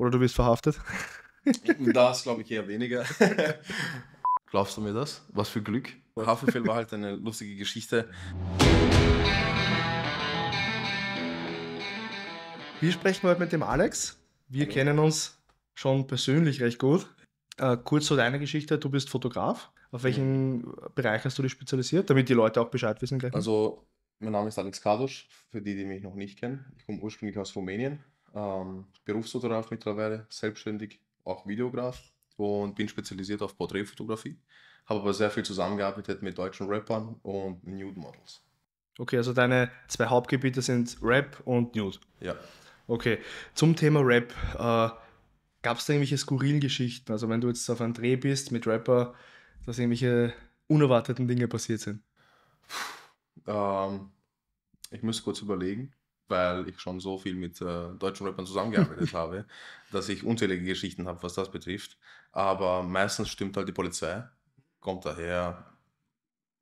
Oder du wirst verhaftet? das glaube ich eher weniger. Glaubst du mir das? Was für Glück. Haferfell war halt eine lustige Geschichte. Wir sprechen heute mit dem Alex. Wir Hallo. kennen uns schon persönlich recht gut. Äh, kurz zu deiner Geschichte, du bist Fotograf. Auf welchen mhm. Bereich hast du dich spezialisiert, damit die Leute auch Bescheid wissen gleich? Also, mein Name ist Alex Kadosch, für die, die mich noch nicht kennen. Ich komme ursprünglich aus Rumänien, ähm, Berufsfotograf mittlerweile, selbstständig, auch Videograf und bin spezialisiert auf Porträtfotografie. Habe aber sehr viel zusammengearbeitet mit deutschen Rappern und Nude Models. Okay, also deine zwei Hauptgebiete sind Rap und Nude. Ja. Okay, zum Thema Rap. Äh, Gab es da irgendwelche skurrilen Geschichten? Also wenn du jetzt auf einem Dreh bist mit Rapper, dass irgendwelche unerwarteten Dinge passiert sind? Ähm, ich muss kurz überlegen weil ich schon so viel mit äh, deutschen Rappern zusammengearbeitet habe, dass ich unzählige Geschichten habe, was das betrifft. Aber meistens stimmt halt die Polizei, kommt daher,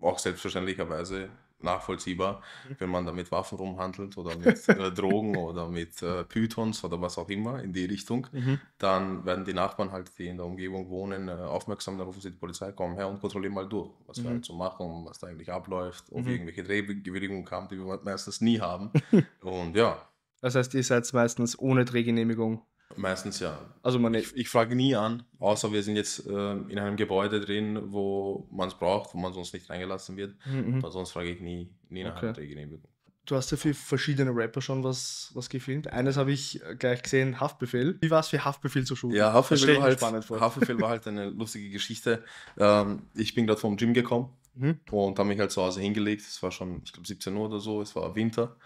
auch selbstverständlicherweise nachvollziehbar, mhm. wenn man da mit Waffen rumhandelt oder mit äh, Drogen oder mit äh, Pythons oder was auch immer in die Richtung, mhm. dann werden die Nachbarn halt, die in der Umgebung wohnen, äh, aufmerksam, dann rufen sie die Polizei, komm her und kontrollieren mal durch, was mhm. wir halt so machen, was da eigentlich abläuft, ob mhm. irgendwelche Drehgewilligungen kamen, die wir meistens nie haben. und ja. Das heißt, ihr seid meistens ohne Drehgenehmigung Meistens ja. Also man ich, ich frage nie an, außer wir sind jetzt äh, in einem Gebäude drin, wo man es braucht, wo man sonst nicht reingelassen wird. Mhm. Aber mhm. sonst frage ich nie, nie nach okay. Anträgen in Du hast ja für verschiedene Rapper schon was, was gefilmt. Eines habe ich äh, gleich gesehen, Haftbefehl. Wie war es für Haftbefehl zu shooten? Ja, Haftbefehl, war halt, Haftbefehl war halt eine lustige Geschichte. Ähm, ich bin gerade vom Gym gekommen mhm. und habe mich halt zu Hause hingelegt. Es war schon, ich glaube, 17 Uhr oder so, es war Winter.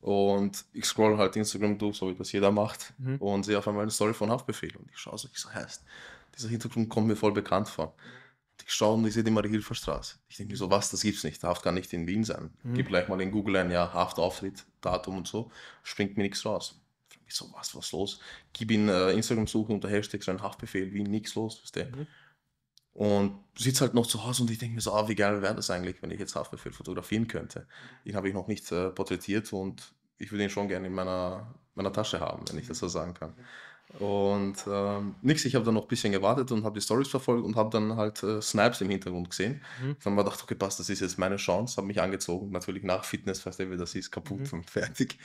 Und ich scroll halt Instagram durch, so wie das jeder macht, mhm. und sehe auf einmal eine Story von Haftbefehl. Und ich schaue so, ich so, heißt, dieser Hintergrund kommt mir voll bekannt vor. Und ich schaue und ich sehe die marie Straße. Ich denke mir so, was, das gibt's nicht, Haft kann nicht in Wien sein. Mhm. Gib gleich mal in Google ein, ja, Haftauftritt, Datum und so, springt mir nichts raus. Ich so, was, was los? Gib in äh, Instagram-Suche unter Hashtag so ein Haftbefehl, Wien, nichts los, was du? Mhm. Und sitze halt noch zu Hause und ich denke mir so, ah, wie geil wäre das eigentlich, wenn ich jetzt Haftbefehl fotografieren könnte. Den habe ich noch nicht äh, porträtiert und ich würde ihn schon gerne in meiner, meiner Tasche haben, wenn ich das so sagen kann. Und ähm, nix, ich habe dann noch ein bisschen gewartet und habe die Stories verfolgt und habe dann halt äh, Snipes im Hintergrund gesehen. Mhm. Dann habe ich gedacht, okay, passt, das ist jetzt meine Chance, habe mich angezogen, natürlich nach Fitness, weißt wie das ist kaputt mhm. und fertig.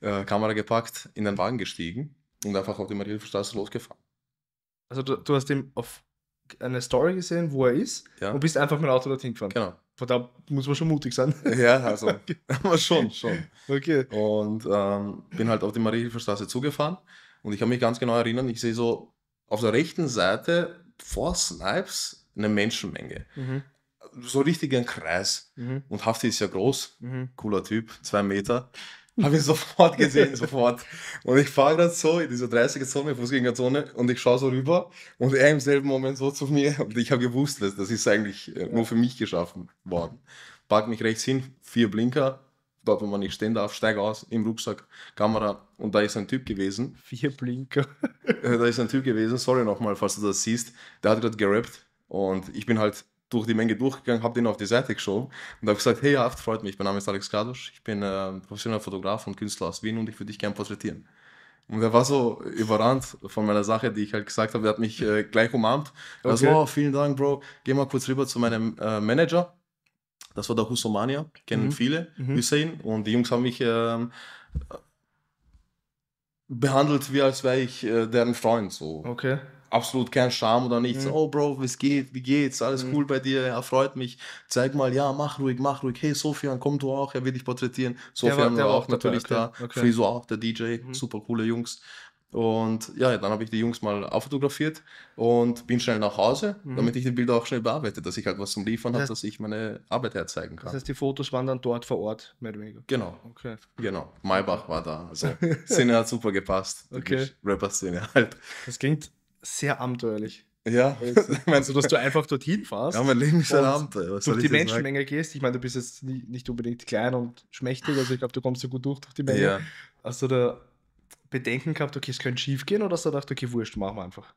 Äh, Kamera gepackt, in den Wagen gestiegen und einfach auf die Marielstraße losgefahren. Also du, du hast ihm auf eine Story gesehen, wo er ist ja. und bist einfach mit dem Auto dorthin gefahren. Genau. Von da muss man schon mutig sein. Ja, also okay. schon, schon. Okay. Und ähm, bin halt auf die Mariehilferstraße zugefahren und ich habe mich ganz genau erinnern, ich sehe so auf der rechten Seite vor Snipes eine Menschenmenge. Mhm. So richtig ein Kreis. Mhm. Und Hafti ist ja groß, mhm. cooler Typ, zwei Meter. Habe ich sofort gesehen, sofort. Und ich fahre gerade so in dieser 30er-Zone, Fußgängerzone, und ich schaue so rüber und er im selben Moment so zu mir. Und ich habe gewusst, dass das ist eigentlich äh, nur für mich geschaffen worden. Park mich rechts hin, vier Blinker, dort, wo man nicht stehen darf, steige aus, im Rucksack, Kamera. Und da ist ein Typ gewesen. Vier Blinker. Äh, da ist ein Typ gewesen, sorry nochmal, falls du das siehst. Der hat gerade gerappt und ich bin halt durch die Menge durchgegangen, habe den auf die Seite geschoben und habe gesagt, hey Haft, freut mich, mein Name ist Alex Kadusch, ich bin äh, professioneller Fotograf und Künstler aus Wien und ich würde dich gerne porträtieren. Und er war so überrannt von meiner Sache, die ich halt gesagt habe. Er hat mich äh, gleich umarmt. Er okay. so, oh, vielen Dank, Bro. Geh mal kurz rüber zu meinem äh, Manager. Das war der Husomania, kennen mhm. viele, mhm. Hussein. Und die Jungs haben mich äh, behandelt, wie als wäre ich äh, deren Freund. So. Okay absolut kein Charme oder nichts. Mhm. Oh, Bro, was geht, wie geht's? Alles mhm. cool bei dir, ja, freut mich. Zeig mal, ja, mach ruhig, mach ruhig. Hey, Sofian, komm du auch, er will dich porträtieren. Sofian der war, der war auch natürlich okay. da, okay. Friso auch, der DJ, mhm. super coole Jungs. Und ja, dann habe ich die Jungs mal auffotografiert und bin schnell nach Hause, mhm. damit ich die Bilder auch schnell bearbeite, dass ich halt was zum Liefern habe, dass ich meine Arbeit herzeigen kann. Das heißt, die Fotos waren dann dort vor Ort, mehr oder weniger. Genau. Okay. Genau. Maybach war da. Also Szene hat super gepasst. Okay. Rapper-Szene halt. Das klingt sehr abenteuerlich. Ja. Meinst du, dass du einfach dorthin fährst? Ja, mein Leben ist ein Abenteuer. Durch die Menschenmenge sagen? gehst. Ich meine, du bist jetzt nicht unbedingt klein und schmächtig, also ich glaube, du kommst so gut durch durch die Menge. Ja. Hast du da Bedenken gehabt, okay, es könnte schief gehen oder hast du gedacht, okay, wurscht, machen wir einfach?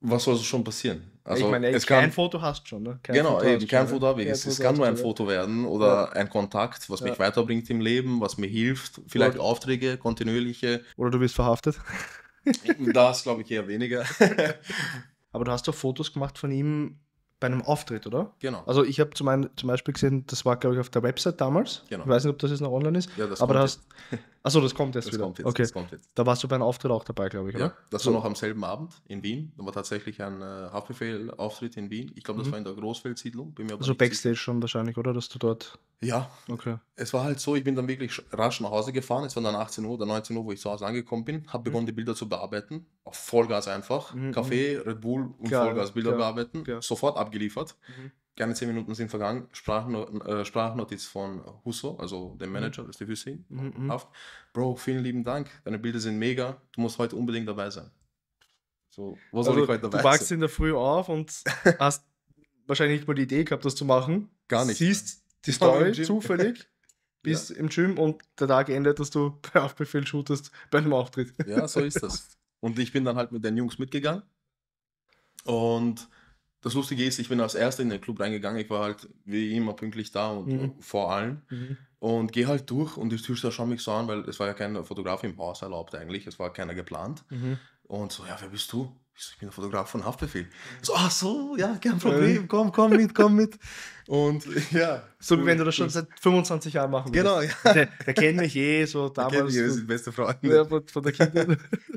Was soll also schon passieren? Also, ich meine, ey, es kein kann, Foto hast schon, ne? Kein genau, Foto eben, kein schon, Foto ne? habe ich. Es, Foto kann nur ein Foto werden oder ja. ein Kontakt, was ja. mich weiterbringt im Leben, was mir hilft. Vielleicht oder Aufträge, kontinuierliche. Oder du bist verhaftet. Das glaube ich eher weniger. Aber du hast doch Fotos gemacht von ihm bei einem Auftritt, oder? Genau. Also ich habe zum, zum, Beispiel gesehen, das war, glaube ich, auf der Website damals. Genau. Ich weiß nicht, ob das jetzt noch online ist. Ja, das aber da hast, Achso, das kommt jetzt das wieder. Kommt jetzt, okay. Das kommt jetzt. Da warst du bei einem Auftritt auch dabei, glaube ich, oder? Ja, das so. war noch am selben Abend in Wien. Da war tatsächlich ein äh, Haftbefehl-Auftritt in Wien. Ich glaube, das mhm. war in der Großfeldsiedlung. Bin also Backstage sicher. schon wahrscheinlich, oder? Dass du dort. Ja. Okay. Es war halt so, ich bin dann wirklich rasch nach Hause gefahren. Es war dann 18 Uhr oder 19 Uhr, wo ich zu Hause angekommen bin. Habe mhm. begonnen, die Bilder zu bearbeiten. Auf Vollgas einfach. Mhm. Kaffee, mhm. Red Bull und Vollgas Bilder klar, bearbeiten. Klar. Sofort abgeliefert. Mhm gerne zehn Minuten sind vergangen, äh, Sprachnotiz von Husso, also dem Manager des DFC. Mhm. Haft. Mhm, mhm. Bro, vielen lieben Dank, deine Bilder sind mega, du musst heute unbedingt dabei sein. So, wo soll also, ich heute dabei sein? Du wachst in der Früh auf und hast wahrscheinlich nicht mal die Idee gehabt, das zu machen. Gar nicht. Siehst ja. die Story zufällig. Bist ja. im Gym und der Tag endet, dass du per Aufbefehl shootest bei einem Auftritt. Ja, so ist das. Und ich bin dann halt mit den Jungs mitgegangen. Und das Lustige ist, ich bin als Erster in den Club reingegangen. Ich war halt wie immer pünktlich da und mhm. vor allem. Mhm. Und gehe halt durch und die Türsteher schauen mich so an, weil es war ja kein Fotograf im Haus erlaubt eigentlich. Es war keiner geplant. Mhm. Und so, ja, wer bist du? Ich, so, ich bin der Fotograf von Haftbefehl. So, ach so, ja, kein Problem. Komm, komm mit, komm mit. Und ja. So wie wenn du das schon seit 25 Jahren machen willst. Genau, ja. Der, der kennt mich eh so damals. Der kennt mich eh, sind beste Freunde. Ja, von der Kindheit.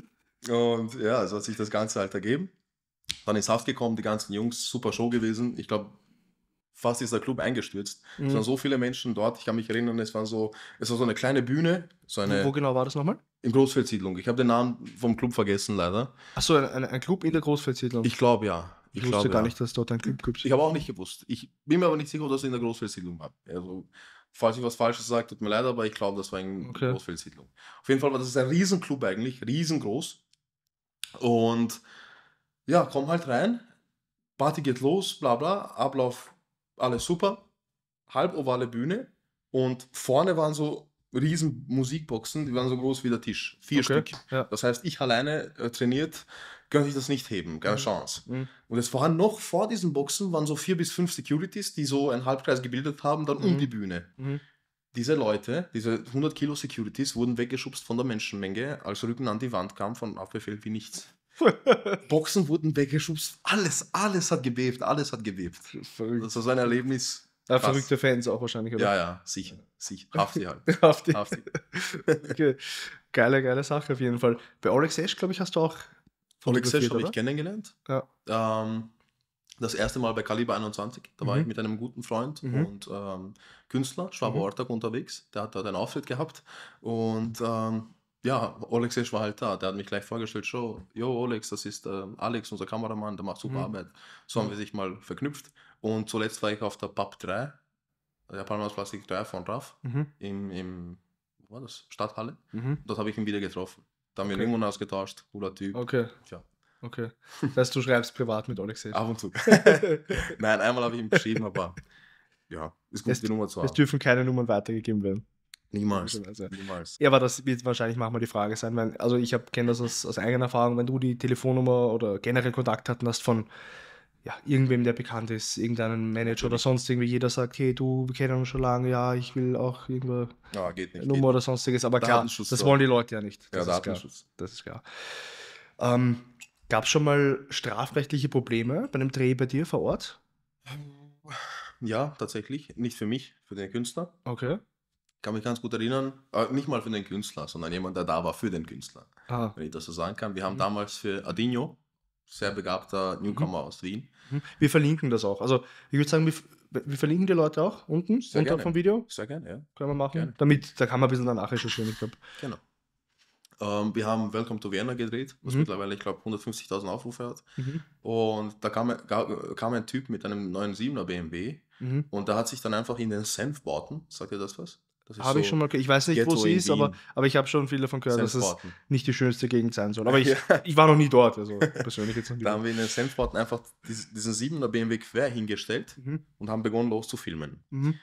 und ja, so hat sich das Ganze halt ergeben. Dann ist Haft gekommen, die ganzen Jungs, super Show gewesen. Ich glaube, fast ist der Club eingestürzt. Mhm. Es waren so viele Menschen dort, ich kann mich erinnern, es, waren so, es war so eine kleine Bühne. So eine, Wo genau war das nochmal? In Großfeldsiedlung. Ich habe den Namen vom Club vergessen, leider. Achso, ein, ein, Club in der Großfeldsiedlung? Ich glaube, ja. Ich, ich wusste glaub, gar ja. nicht, dass dort ein Club gibt. Ich habe auch nicht gewusst. Ich bin mir aber nicht sicher, dass das in der Großfeldsiedlung war. Also, falls ich was Falsches sage, tut mir leid, aber ich glaube, das war in okay. Großfeldsiedlung. Auf jeden Fall war das ein Riesenclub eigentlich, riesengroß. Und ja, komm halt rein, Party geht los, bla bla, Ablauf, alles super, halbovale Bühne und vorne waren so riesen Musikboxen, die waren so groß wie der Tisch, vier okay. Stück. Ja. Das heißt, ich alleine äh, trainiert, könnte ich das nicht heben, keine mhm. Chance. Mhm. Und es waren noch vor diesen Boxen waren so vier bis fünf Securities, die so einen Halbkreis gebildet haben, dann mhm. um die Bühne. Mhm. Diese Leute, diese 100 Kilo Securities, wurden weggeschubst von der Menschenmenge, als Rücken an die Wand kam von Abbefehl wie nichts. Boxen wurden weggeschubst. Alles, alles hat gewebt. alles hat gewebt. Verrückt. Das also war sein Erlebnis. Ja, verrückte Fans auch wahrscheinlich, oder? Ja, ja, sicher. sicher. Hafti halt. Hafti. Hafti. okay. Geile, geile Sache auf jeden Fall. Bei Alex Esch, glaube ich, hast du auch. Alex Esch habe ich kennengelernt. Ja. Ähm, das erste Mal bei Kaliber 21. Da mhm. war ich mit einem guten Freund mhm. und ähm, Künstler, Schwabo mhm. Ortag, unterwegs. Der hat dort einen Auftritt gehabt. Und. Ähm, ja, Oleg Olex war halt da. Der hat mich gleich vorgestellt, Show, yo Oleg, das ist äh, Alex, unser Kameramann, der macht super mhm. Arbeit. So haben mhm. wir sich mal verknüpft. Und zuletzt war ich auf der PAP 3, der Palmas Plastik 3 von RAF, mhm. im, im war das? Stadthalle. Mhm. Dort habe ich ihn wieder getroffen. Da haben okay. wir Nummern ausgetauscht, cooler Typ. Okay. Tja. Okay. Das heißt, du schreibst privat mit Oleg Alexej. Ab und zu. Nein, einmal habe ich ihm geschrieben, aber ja, ist gut, es, die Nummer zu haben. Es dürfen keine Nummern weitergegeben werden. Niemals. Also, Niemals. Ja, aber das wird wahrscheinlich manchmal die Frage sein, weil, also ich kenne das aus, aus, eigener Erfahrung, wenn du die Telefonnummer oder generell Kontakt hatten hast von ja, irgendwem, der bekannt ist, irgendeinem Manager oder sonst irgendwie, jeder sagt, hey, du, wir kennen uns schon lange, ja, ich will auch irgendwo ja, nicht, Nummer oder sonstiges, aber klar, das wollen die Leute ja nicht. Das ja, ist Das ist klar. Ähm, Gab es schon mal strafrechtliche Probleme bei einem Dreh bei dir vor Ort? Ja, tatsächlich. Nicht für mich, für den Künstler. Okay kann mich ganz gut erinnern, äh, nicht mal für den Künstler, sondern jemand, der da war für den Künstler, ah. wenn ich das so sagen kann. Wir haben mhm. damals für Adinho, sehr begabter mhm. Newcomer mhm. aus Wien. Mhm. Wir verlinken das auch. Also ich würde sagen, wir, wir verlinken die Leute auch unten, sehr unter gerne. vom Video. Sehr gerne, ja. Können wir machen. Gerne. Damit, da kann man ein bisschen danach recherchieren, ich glaube. Genau. Ähm, wir haben Welcome to Vienna gedreht, was mhm. mittlerweile, ich glaube, 150.000 Aufrufe hat. Mhm. Und da kam, kam, ein Typ mit einem neuen 7er BMW. Mhm. Und da hat sich dann einfach in den Senfbauten, sagt ihr das was? Habe so ich schon mal Ich weiß nicht, wo sie ist, aber, aber ich habe schon viel davon gehört, dass es nicht die schönste Gegend sein soll. Aber ich, ich war noch nie dort, also persönlich jetzt noch da haben wir in den Senfporten einfach diesen 7er BMW quer hingestellt mhm. und haben begonnen loszufilmen. Mhm.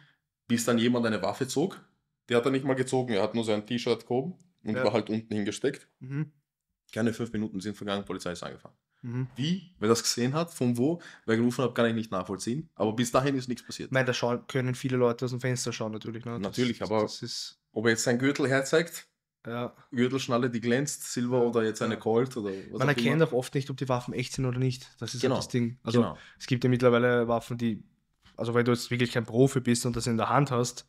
Bis dann jemand eine Waffe zog. Die hat er nicht mal gezogen, er hat nur sein T-Shirt gehoben und ja. war halt unten hingesteckt. Mhm. Keine fünf Minuten sind vergangen, Polizei ist angefahren. Mhm. Wie, wer das gesehen hat, von wo, wer gerufen hat, kann ich nicht nachvollziehen. Aber bis dahin ist nichts passiert. Ich da schauen, können viele Leute aus dem Fenster schauen, natürlich. Ne? Das, natürlich, aber das ist... ob er jetzt seinen Gürtel herzeigt, ja. Gürtelschnalle, die glänzt, Silber oder jetzt eine Colt oder was Man auch erkennt immer. auch oft nicht, ob die Waffen echt sind oder nicht. Das ist halt genau. Halt das Ding. Also genau. es gibt ja mittlerweile Waffen, die, also wenn du jetzt wirklich kein Profi bist und das in der Hand hast,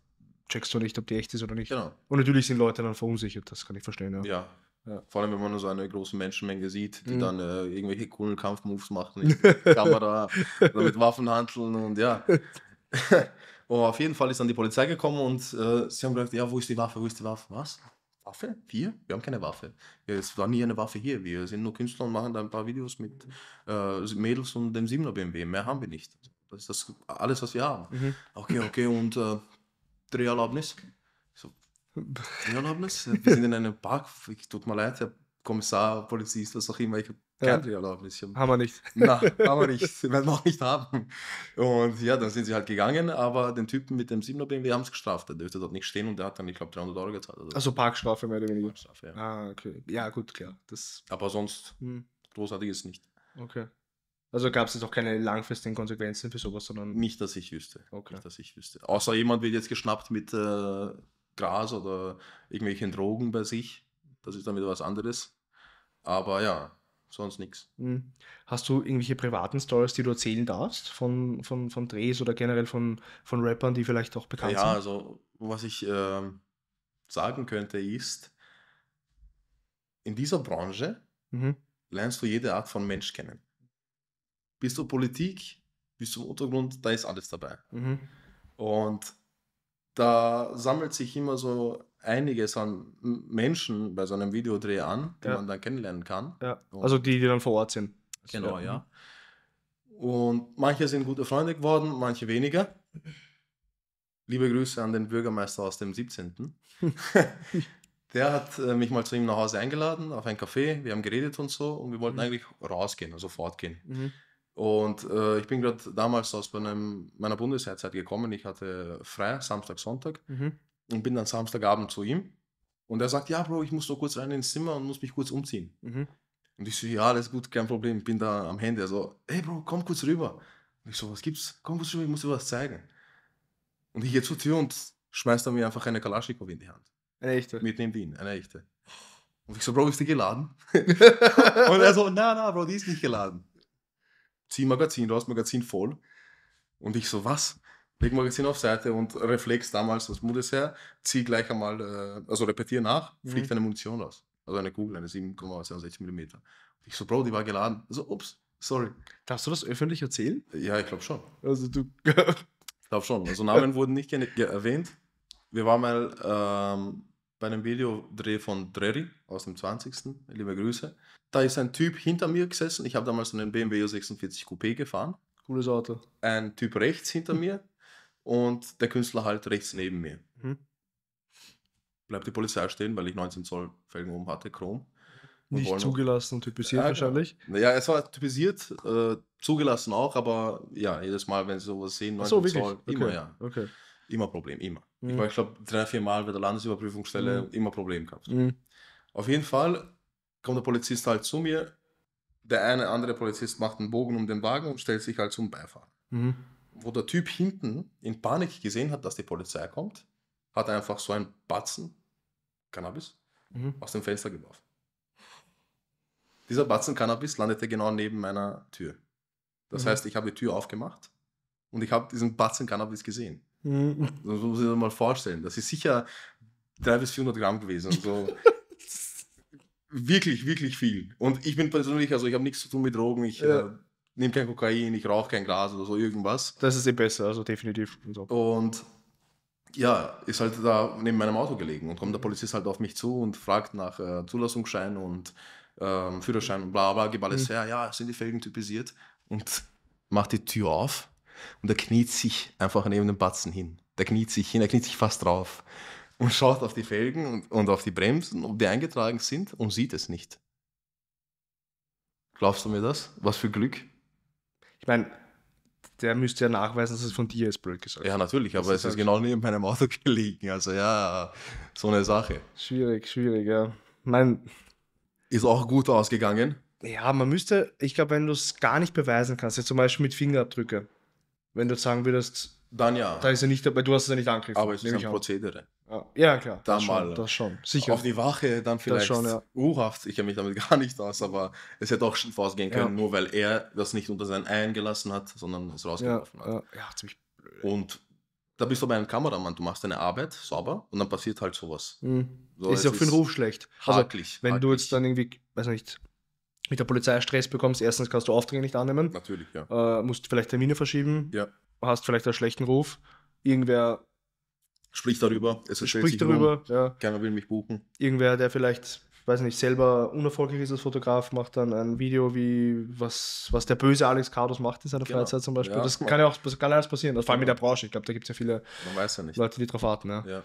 checkst du nicht, ob die echt ist oder nicht. Genau. Und natürlich sind Leute dann verunsichert, das kann ich verstehen. Ja. ja. Ja. Vor allem, wenn man so eine große Menschenmenge sieht, die mhm. dann äh, irgendwelche coolen Kampfmoves machen, Kamera, oder mit Waffen handeln und ja. und oh, auf jeden Fall ist dann die Polizei gekommen und äh, sie haben gesagt, ja, wo ist die Waffe, wo ist die Waffe? Was? Waffe? Wir? Wir haben keine Waffe. Ja, es war nie eine Waffe hier. Wir sind nur Künstler und machen da ein paar Videos mit äh, Mädels und dem 7er BMW. Mehr haben wir nicht. Das ist das, alles, was wir haben. Mhm. Okay, okay, und äh, Dreherlaubnis? Dreherlaubnis? Wir sind in einem Park, ich, tut mir leid, Herr Kommissar, Polizist, was auch immer, ich habe keine ja. Dreherlaubnis. Hab, haben wir nicht. Na, haben wir nicht. Wir werden wir auch nicht haben. Und ja, dann sind sie halt gegangen, aber den Typen mit dem 7er BMW haben es gestraft. Der dürfte dort nicht stehen und der hat dann, ich glaube, 300 Euro gezahlt. Also, also Parkstrafe mehr oder weniger. Parkstrafe, ja. Ah, okay. Ja, gut, klar. Das aber sonst hm. großartiges nicht. Okay. Also gab es jetzt auch keine langfristigen Konsequenzen für sowas, sondern. Nicht, dass ich wüsste. Okay. Nicht, dass ich wüsste. Außer jemand wird jetzt geschnappt mit. Äh, Gras oder irgendwelchen Drogen bei sich. Das ist dann wieder was anderes. Aber ja, sonst nichts. Hm. Hast du irgendwelche privaten Stories, die du erzählen darfst von, von, von Drehs oder generell von, von Rappern, die vielleicht auch bekannt ja, sind? Ja, also was ich äh, sagen könnte ist, in dieser Branche mhm. lernst du jede Art von Mensch kennen. Bist du Politik, bist du im Untergrund, da ist alles dabei. Mhm. Und da sammelt sich immer so einiges an Menschen bei so einem Videodreh an, die ja. man dann kennenlernen kann. Ja. Also die, die dann vor Ort sind. Genau, also, ja. ja. Mhm. Und manche sind gute Freunde geworden, manche weniger. Liebe Grüße an den Bürgermeister aus dem 17. Der hat äh, mich mal zu ihm nach Hause eingeladen, auf ein Café. Wir haben geredet und so und wir wollten mhm. eigentlich rausgehen, also fortgehen. Mhm. Und äh, ich bin gerade damals aus meinem, meiner Bundesheerzeit gekommen. Ich hatte frei, Samstag, Sonntag. Mhm. Und bin dann Samstagabend zu ihm. Und er sagt, ja, Bro, ich muss nur kurz rein ins Zimmer und muss mich kurz umziehen. Mhm. Und ich so, ja, alles gut, kein Problem, ich bin da am Handy. Er so, hey Bro, komm kurz rüber. Und ich so, was gibt's? Komm kurz rüber, ich muss dir was zeigen. Und ich gehe zur Tür und schmeißt er mir einfach eine Kalaschnikow in die Hand. Eine echte? Mitnehmen die ihn, eine echte. Und ich so, Bro, ist die geladen? und er so, na, na, Bro, die ist nicht geladen zieh Magazin raus, Magazin voll. Und ich so, was? Leg Magazin auf Seite und Reflex damals, was muss es her? Zieh gleich einmal, äh, also repetier nach, fliegt mhm. eine Munition raus. Also eine Kugel, eine 7,62 mm. ich so, Bro, die war geladen. So, ups, sorry. Darfst du das öffentlich erzählen? Ja, ich glaube schon. Also du. ich glaube schon. Also Namen äh. wurden nicht erwähnt. Wir waren mal ähm, bei einem Videodreh von Dreri aus dem 20. Liebe Grüße. Da ist ein Typ hinter mir gesessen. Ich habe damals einen BMW 46 Coupé gefahren. Cooles Auto. Ein Typ rechts hinter mir und der Künstler halt rechts neben mir. Mhm. Bleibt die Polizei stehen, weil ich 19 Zoll Felgen oben hatte, Chrom. Und Nicht zugelassen, und typisiert äh, wahrscheinlich. Genau. Ja, es war typisiert, äh, zugelassen auch, aber ja, jedes Mal, wenn sie sowas sehen, 19 so, Zoll, okay. immer ja. Okay. Immer Problem, immer. Mhm. Ich war, ich glaube, drei, vier Mal bei der Landesüberprüfungsstelle mhm. immer Probleme gehabt. Mhm. Auf jeden Fall kommt der Polizist halt zu mir. Der eine andere Polizist macht einen Bogen um den Wagen und stellt sich halt zum Beifahrer. Mhm. Wo der Typ hinten in Panik gesehen hat, dass die Polizei kommt, hat er einfach so einen Batzen Cannabis mhm. aus dem Fenster geworfen. Dieser Batzen Cannabis landete genau neben meiner Tür. Das mhm. heißt, ich habe die Tür aufgemacht und ich habe diesen Batzen Cannabis gesehen. Mhm. Das muss ich mir mal vorstellen. Das ist sicher 300 bis 400 Gramm gewesen. So. Also wirklich, wirklich viel. Und ich bin persönlich, also ich habe nichts zu tun mit Drogen. Ich ja. äh, nehme kein Kokain, ich rauche kein Glas oder so irgendwas. Das ist eh besser, also definitiv. So. Und ja, ist halt da neben meinem Auto gelegen und kommt der Polizist halt auf mich zu und fragt nach äh, Zulassungsschein und ähm, Führerschein und bla bla, gib alles mhm. her, ja, sind die Felgen typisiert und macht die Tür auf und er kniet sich einfach neben dem Batzen hin. Der kniet sich hin, er kniet sich fast drauf und schaut auf die Felgen und, und auf die Bremsen, ob die eingetragen sind und sieht es nicht. Glaubst du mir das? Was für Glück? Ich meine, der müsste ja nachweisen, dass es von dir ist, blöd gesagt. Ja, natürlich, aber das es ist halt genau neben meinem Auto gelegen. Also ja, so eine Sache. Schwierig, schwierig, ja. Mein ist auch gut ausgegangen. Ja, man müsste, ich glaube, wenn du es gar nicht beweisen kannst, jetzt zum Beispiel mit Fingerabdrücke, wenn du jetzt sagen würdest, dann ja. Da ist er nicht dabei, du hast es ja nicht angegriffen. Aber es ist ein Prozedere. Ja. ja, klar. Da das mal. Schon, das schon, sicher. Auf die Wache dann vielleicht Das schon, ja. urhaft. Ich kenne mich damit gar nicht aus, aber es hätte auch schon vorausgehen können, ja. nur weil er das nicht unter seinen Eiern gelassen hat, sondern es rausgeworfen hat. Ja, ziemlich blöd. Und da bist du bei einem Kameramann, du machst deine Arbeit sauber und dann passiert halt sowas. Mhm. So, ist ja auch für den Ruf schlecht. Haklich, also, wenn haklich. du jetzt dann irgendwie, weiß nicht, mit der Polizei Stress bekommst, erstens kannst du Aufträge nicht annehmen. Natürlich, ja. Äh, musst vielleicht Termine verschieben. Ja. Hast vielleicht einen schlechten Ruf. Irgendwer spricht darüber. Es spricht darüber. Um. Ja. Keiner will mich buchen. Irgendwer, der vielleicht, weiß nicht, selber unerfolgreich ist als Fotograf, macht dann ein Video wie, was, was der böse Alex Cardos macht in seiner genau. Freizeit zum Beispiel. Ja, das kann ja auch kann alles passieren. Das vor allem in der Branche. Ich glaube, da gibt es ja viele ja Leute, die drauf warten. Ja.